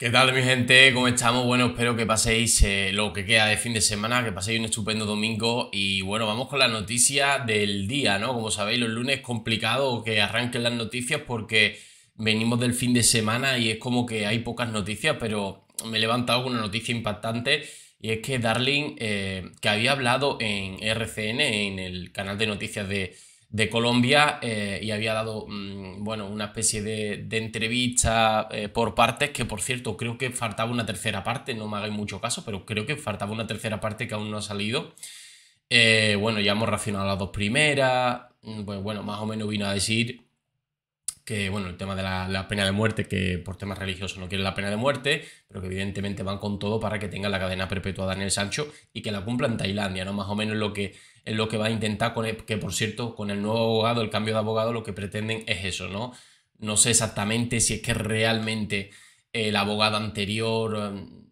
¿Qué tal mi gente? ¿Cómo estamos? Bueno, espero que paséis eh, lo que queda de fin de semana, que paséis un estupendo domingo y bueno, vamos con las noticias del día, ¿no? Como sabéis, los lunes es complicado que arranquen las noticias porque venimos del fin de semana y es como que hay pocas noticias, pero me he levantado con una noticia impactante y es que Darling, eh, que había hablado en RCN, en el canal de noticias de, de Colombia eh, y había dado mm, bueno, una especie de, entrevista eh, por partes, que por cierto creo que faltaba una tercera parte, no me hagáis mucho caso, pero creo que faltaba una tercera parte que aún no ha salido. Eh, bueno, ya hemos racionado las dos primeras, mm, pues bueno, más o menos vino a decir que, bueno, el tema de la, pena de muerte, que por temas religiosos no quiere la pena de muerte, pero que evidentemente van con todo para que tenga la cadena en el Sancho y que la cumpla en Tailandia, ¿no? Más o menos lo que, es lo que va a intentar, con que por cierto, con el nuevo abogado, el cambio de abogado, lo que pretenden es eso, ¿no? No sé exactamente si es que realmente el abogado anterior mm,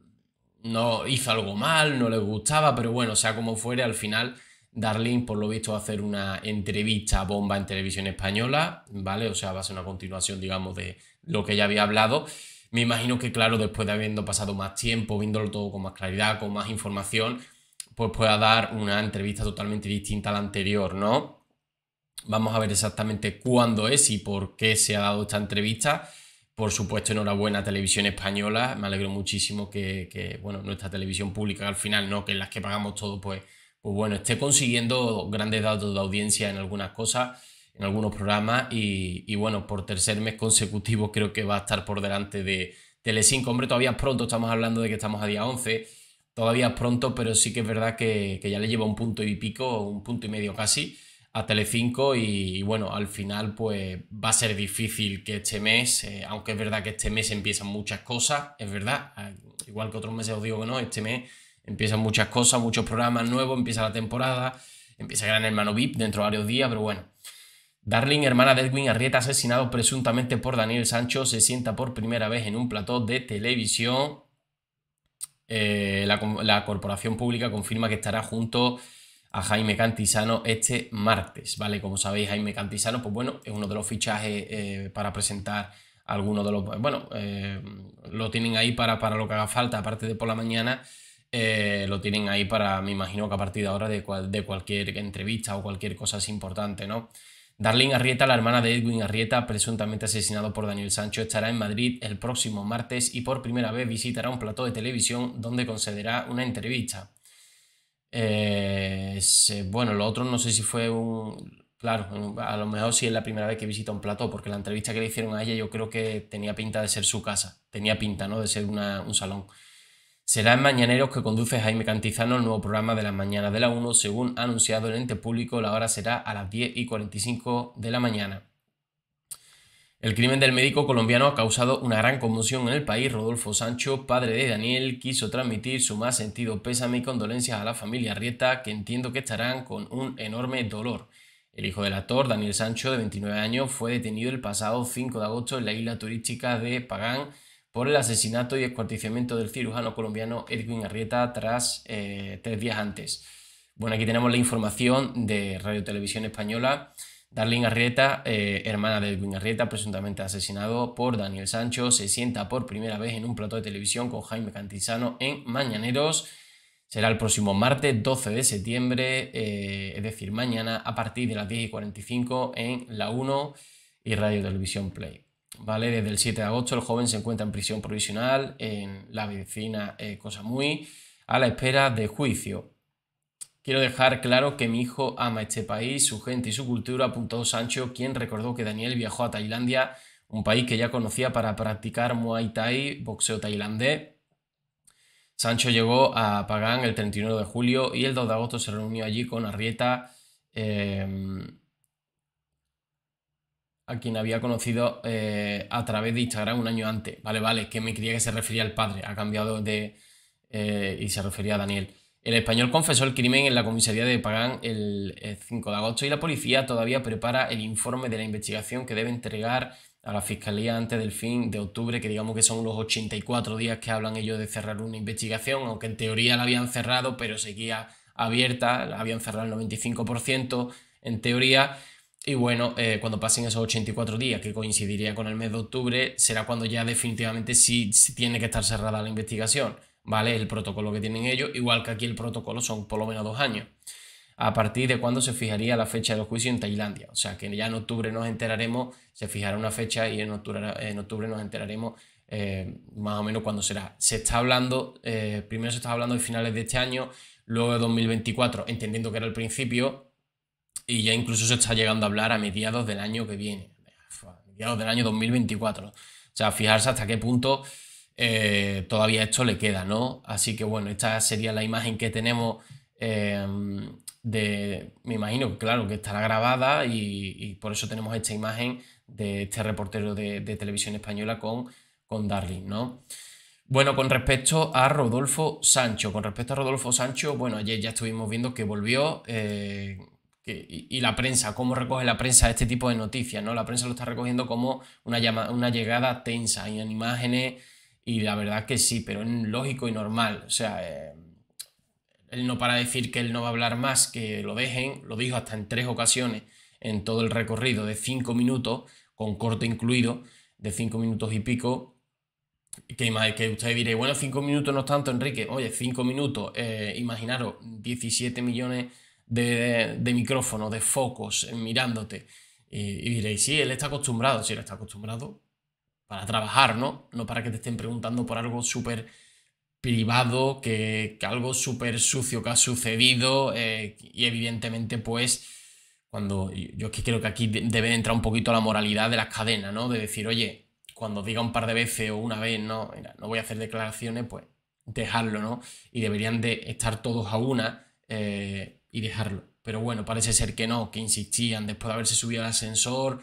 no hizo algo mal, no le gustaba, pero bueno, sea como fuere, al final Darlene, por lo visto, va a hacer una entrevista bomba en televisión española, ¿vale? O sea, va a ser una continuación, digamos, de lo que ya había hablado. Me imagino que, claro, después de habiendo pasado más tiempo, viéndolo todo con más claridad, con más información, pues pueda dar una entrevista totalmente distinta a la anterior, ¿no? Vamos a ver exactamente cuándo es y por qué se ha dado esta entrevista. Por supuesto, enhorabuena a Televisión Española. Me alegro muchísimo que, bueno, nuestra televisión pública, al final, ¿no? Que en las que pagamos todo, pues pues bueno, esté consiguiendo grandes datos de audiencia en algunas cosas, en algunos programas y, bueno, por tercer mes consecutivo creo que va a estar por delante de Telecinco. Hombre, todavía es pronto, estamos hablando de que estamos a día 11, todavía es pronto, pero sí que es verdad que, ya le lleva un punto y pico, un punto y medio casi a Telecinco y, y, bueno, al final pues va a ser difícil que este mes, eh, aunque es verdad que este mes empiezan muchas cosas, es verdad, eh, igual que otros meses os digo que no, este mes Empiezan muchas cosas, muchos programas nuevos, empieza la temporada, empieza Gran Hermano VIP dentro de varios días, pero bueno. Darling, hermana de Edwin Arrieta, asesinado presuntamente por Daniel Sancho, se sienta por primera vez en un plató de televisión. Eh, la, corporación pública confirma que estará junto a Jaime Cantizano este martes, ¿vale? Como sabéis, Jaime Cantizano, pues bueno, es uno de los fichajes eh, para presentar algunos de los... Bueno, eh, lo tienen ahí para, para lo que haga falta, aparte de por la mañana. Eh, lo tienen ahí para, me imagino que a partir de ahora, de, de cualquier entrevista o cualquier cosa es importante, ¿no? Darlene Arrieta, la hermana de Edwin Arrieta, presuntamente asesinado por Daniel Sancho, estará en Madrid el próximo martes y por primera vez visitará un plató de televisión donde concederá una entrevista. Eh, bueno, lo otro no sé si fue un... Claro, a lo mejor sí es la primera vez que visita un plató, porque la entrevista que le hicieron a ella yo creo que tenía pinta de ser su casa, tenía pinta, ¿no? De ser un salón. Será en Mañaneros que conduce Jaime Cantizano el nuevo programa de las mañanas de la 1. Según anunciado el ente público, la hora será a las 10 y 45 de la mañana. El crimen del médico colombiano ha causado una gran conmoción en el país. Rodolfo Sancho, padre de Daniel, quiso transmitir su más sentido pésame y condolencias a la familia Rieta, que entiendo que estarán con un enorme dolor. El hijo del actor, Daniel Sancho, de 29 años, fue detenido el pasado 5 de agosto en la isla turística de Pagán, por el asesinato y descuartizamiento del cirujano colombiano Edwin Arrieta tras eh, tres días antes. Bueno, aquí tenemos la información de Radio Televisión Española. Darlene Arrieta, eh, hermana de Edwin Arrieta, presuntamente asesinado por Daniel Sancho, se sienta por primera vez en un plato de televisión con Jaime Cantizano en Mañaneros. Será el próximo martes 12 de septiembre, eh, es decir, mañana a partir de las 10 y 45 en La 1 y Radio Televisión Play. Desde el 7 de agosto el joven se encuentra en prisión provisional en la vecina eh, Cosa Muy a la espera de juicio. Quiero dejar claro que mi hijo ama este país, su gente y su cultura, apuntó Sancho, quien recordó que Daniel viajó a Tailandia, un país que ya conocía para practicar Muay Thai, boxeo tailandés. Sancho llegó a Pagán el 31 de julio y el 2 de agosto se reunió allí con Arrieta. Em, a quien había conocido eh, a través de Instagram un año antes. Vale, vale, que me creía que se refería al padre, ha cambiado de... Eh, y se refería a Daniel. El español confesó el crimen en la comisaría de Pagán el, 5 eh, de agosto y la policía todavía prepara el informe de la investigación que debe entregar a la fiscalía antes del fin de octubre, que digamos que son los 84 días que hablan ellos de cerrar una investigación, aunque en teoría la habían cerrado, pero seguía abierta, la habían cerrado el 95% en teoría y bueno, eh, cuando pasen esos 84 días, que coincidiría con el mes de octubre, será cuando ya definitivamente sí, tiene que estar cerrada la investigación, ¿vale? El protocolo que tienen ellos, igual que aquí el protocolo son por lo menos dos años. A partir de cuándo se fijaría la fecha del juicio en Tailandia. O sea, que ya en octubre nos enteraremos, se fijará una fecha y en octubre, en octubre nos enteraremos eh, más o menos cuándo será. Se está hablando, eh, primero se está hablando de finales de este año, luego de 2024, entendiendo que era el principio, y ya incluso se está llegando a hablar a mediados del año que viene, a mediados del año 2024. O sea, fijarse hasta qué punto eh, todavía esto le queda, ¿no? Así que bueno, esta sería la imagen que tenemos em, de, me imagino, claro, que estará grabada y, por eso tenemos esta imagen de este reportero de, televisión española con, con Darling, ¿no? Bueno, con respecto a Rodolfo Sancho, con respecto a Rodolfo Sancho, bueno, ayer ya estuvimos viendo que volvió, eh, y, la prensa, cómo recoge la prensa este tipo de noticias, ¿no? La prensa lo está recogiendo como una, una llegada tensa en imágenes y la verdad que sí, pero es lógico y normal. O sea, eh, él no para decir que él no va a hablar más, que lo dejen, lo dijo hasta en tres ocasiones en todo el recorrido de cinco minutos, con corte incluido, de cinco minutos y pico. Que, que ustedes diréis, bueno, cinco minutos no es tanto, Enrique. Oye, cinco minutos, eh, imaginaros, 17 millones de, micrófono, de focos, eh, mirándote. Y, diréis, sí, él está acostumbrado, sí, él está acostumbrado para trabajar, ¿no? No para que te estén preguntando por algo súper privado, que, que algo súper sucio que ha sucedido eh, y evidentemente pues cuando yo que creo que aquí debe entrar un poquito la moralidad de las cadenas, ¿no? De decir, oye, cuando diga un par de veces o una vez, no, no voy a hacer declaraciones, pues dejarlo, ¿no? Y deberían de estar todos a una, eh, dejarlo. Pero bueno, parece ser que no, que insistían después de haberse subido al ascensor,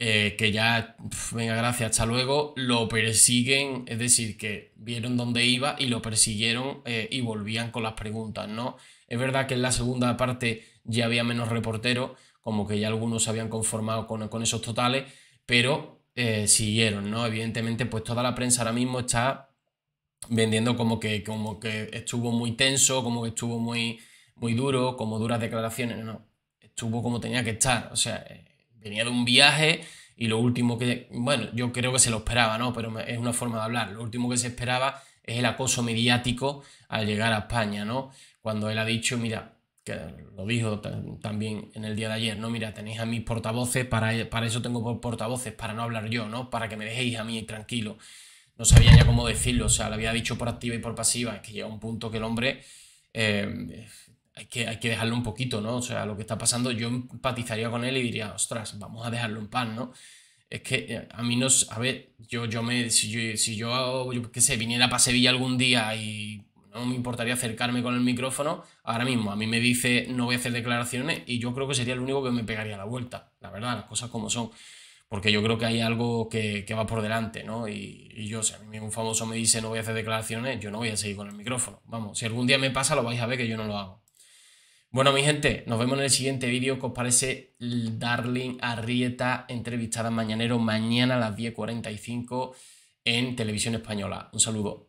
eh, que ya, venga, gracias, hasta luego, lo persiguen, es decir, que vieron dónde iba y lo persiguieron eh, y volvían con las preguntas, ¿no? Es verdad que en la segunda parte ya había menos reporteros, como que ya algunos se habían conformado con, esos totales, pero eh, siguieron, ¿no? Evidentemente, pues toda la prensa ahora mismo está vendiendo como que, como que estuvo muy tenso, como que estuvo muy muy duro, como duras declaraciones, no, estuvo como tenía que estar, o sea, eh, venía de un viaje y lo último que, bueno, yo creo que se lo esperaba, ¿no? Pero es una forma de hablar, lo último que se esperaba es el acoso mediático al llegar a España, ¿no? Cuando él ha dicho, mira, que lo dijo también en el día de ayer, ¿no? Mira, tenéis a mis portavoces, para, para eso tengo portavoces, para no hablar yo, ¿no? Para que me dejéis a mí tranquilo. No sabía ya cómo decirlo, o sea, lo había dicho por activa y por pasiva, es que llega un punto que el hombre eh, hay que, dejarlo un poquito, ¿no? O sea, lo que está pasando, yo empatizaría con él y diría, ostras, vamos a dejarlo en paz, ¿no? Es que eh, a mí no, a ver, yo, yo me, si yo, si yo, qué sé, viniera para Sevilla algún día y no me importaría acercarme con el micrófono, ahora mismo a mí me dice no voy a hacer declaraciones y yo creo que sería el único que me pegaría la vuelta, la verdad, las cosas como son, porque yo creo que hay algo que, va por delante, ¿no? Y, y, yo, si a mí un famoso me dice no voy a hacer declaraciones, yo no voy a seguir con el micrófono, vamos, si algún día me pasa lo vais a ver que yo no lo hago, bueno, mi gente, nos vemos en el siguiente vídeo. ¿qué os parece Darling Arrieta entrevistada mañanero mañana a las 10.45 en Televisión Española? Un saludo.